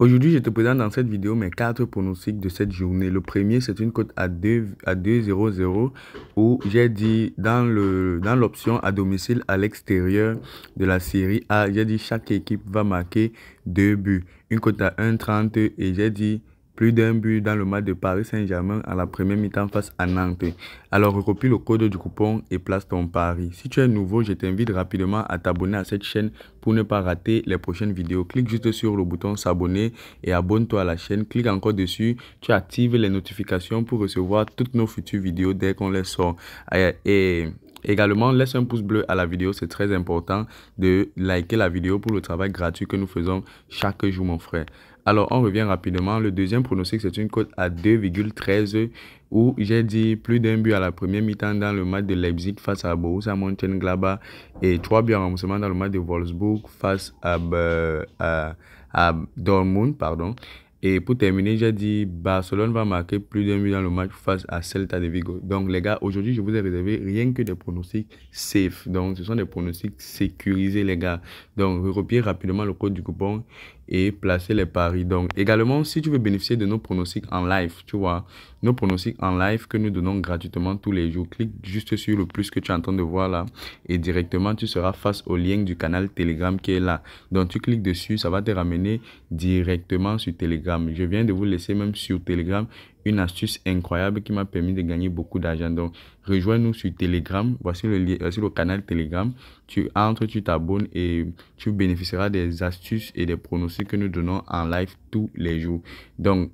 Aujourd'hui, je te présente dans cette vidéo mes quatre pronostics de cette journée. Le premier, c'est une cote à 2 à 2,00 où j'ai dit dans le dans l'option à domicile à l'extérieur de la série A, j'ai dit chaque équipe va marquer deux buts. Une cote à 1,30 et j'ai dit plus d'un but dans le match de Paris Saint-Germain à la première mi-temps face à Nantes. Alors recopie le code du coupon et place ton pari. Si tu es nouveau, je t'invite rapidement à t'abonner à cette chaîne pour ne pas rater les prochaines vidéos. Clique juste sur le bouton s'abonner et abonne-toi à la chaîne. Clique encore dessus, tu actives les notifications pour recevoir toutes nos futures vidéos dès qu'on les sort. Également, laisse un pouce bleu à la vidéo, c'est très important de liker la vidéo pour le travail gratuit que nous faisons chaque jour, mon frère. Alors, on revient rapidement. Le deuxième pronostic, c'est une cote à 2,13 où j'ai dit plus d'un but à la première mi-temps dans le match de Leipzig face à Borussia Mönchengladbach et trois buts en remboursement dans le match de Wolfsburg face à, à, à Dortmund, pardon. Et pour terminer, j'ai dit Barcelone va marquer plus d'un but dans le match face à Celta de Vigo. Donc les gars, aujourd'hui, je vous ai réservé rien que des pronostics safe. Donc ce sont des pronostics sécurisés les gars. Donc recopiez rapidement le code du coupon et placez les paris. Donc également, si tu veux bénéficier de nos pronostics en live, tu vois, nos pronostics en live que nous donnons gratuitement tous les jours, clique juste sur le plus que tu es en de voir là et directement tu seras face au lien du canal Telegram qui est là. Donc tu cliques dessus, ça va te ramener directement sur Telegram je viens de vous laisser même sur Telegram une astuce incroyable qui m'a permis de gagner beaucoup d'argent. Donc, rejoins-nous sur Telegram. Voici le, voici le canal Telegram. Tu entres, tu t'abonnes et tu bénéficieras des astuces et des prononcés que nous donnons en live tous les jours. Donc,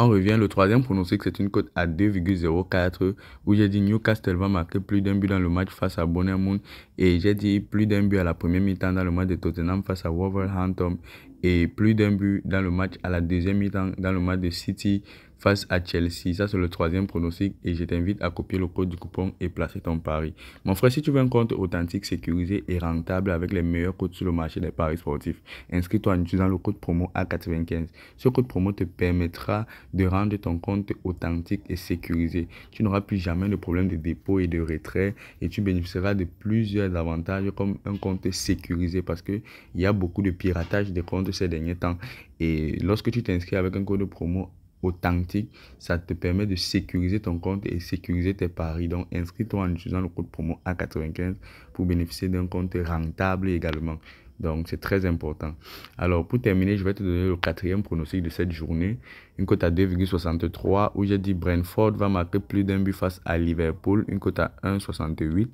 on revient, le troisième que c'est une cote à 2,04 où j'ai dit Newcastle va marquer plus d'un but dans le match face à Moon et j'ai dit plus d'un but à la première mi-temps dans le match de Tottenham face à Wolverhampton et plus d'un but dans le match à la deuxième mi-temps dans le match de City face à Chelsea. Ça, c'est le troisième pronostic et je t'invite à copier le code du coupon et placer ton pari. Mon frère, si tu veux un compte authentique, sécurisé et rentable avec les meilleurs codes sur le marché des paris sportifs, inscris-toi en utilisant le code promo A95. Ce code promo te permettra de rendre ton compte authentique et sécurisé. Tu n'auras plus jamais de problème de dépôt et de retrait et tu bénéficieras de plusieurs avantages comme un compte sécurisé parce qu'il y a beaucoup de piratage des comptes ces derniers temps. Et lorsque tu t'inscris avec un code promo authentique, ça te permet de sécuriser ton compte et sécuriser tes paris. Donc inscris-toi en utilisant le code promo A95 pour bénéficier d'un compte rentable également. Donc c'est très important. Alors pour terminer, je vais te donner le quatrième pronostic de cette journée. Une cote à 2,63 où j'ai dit Brentford va marquer plus d'un but face à Liverpool. Une cote à 1,68.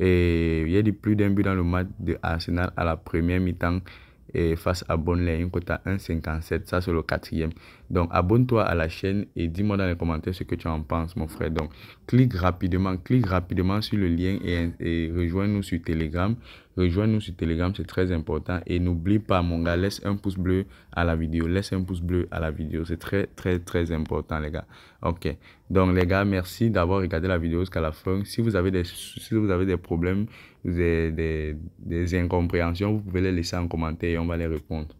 Et il y a dit plus d'un but dans le match de Arsenal à la première mi-temps et face à Bonley, une cote à 1,57. Ça, c'est le quatrième. Donc, abonne-toi à la chaîne et dis-moi dans les commentaires ce que tu en penses, mon frère. Donc, clique rapidement, clique rapidement sur le lien et, et rejoins-nous sur Telegram. Rejoins-nous sur Telegram, c'est très important. Et n'oublie pas, mon gars, laisse un pouce bleu à la vidéo. Laisse un pouce bleu à la vidéo. C'est très, très, très important, les gars. Ok. Donc, les gars, merci d'avoir regardé la vidéo jusqu'à la fin. Si vous avez des, si vous avez des problèmes, des, des incompréhensions, vous pouvez les laisser en commentaire et on va les répondre.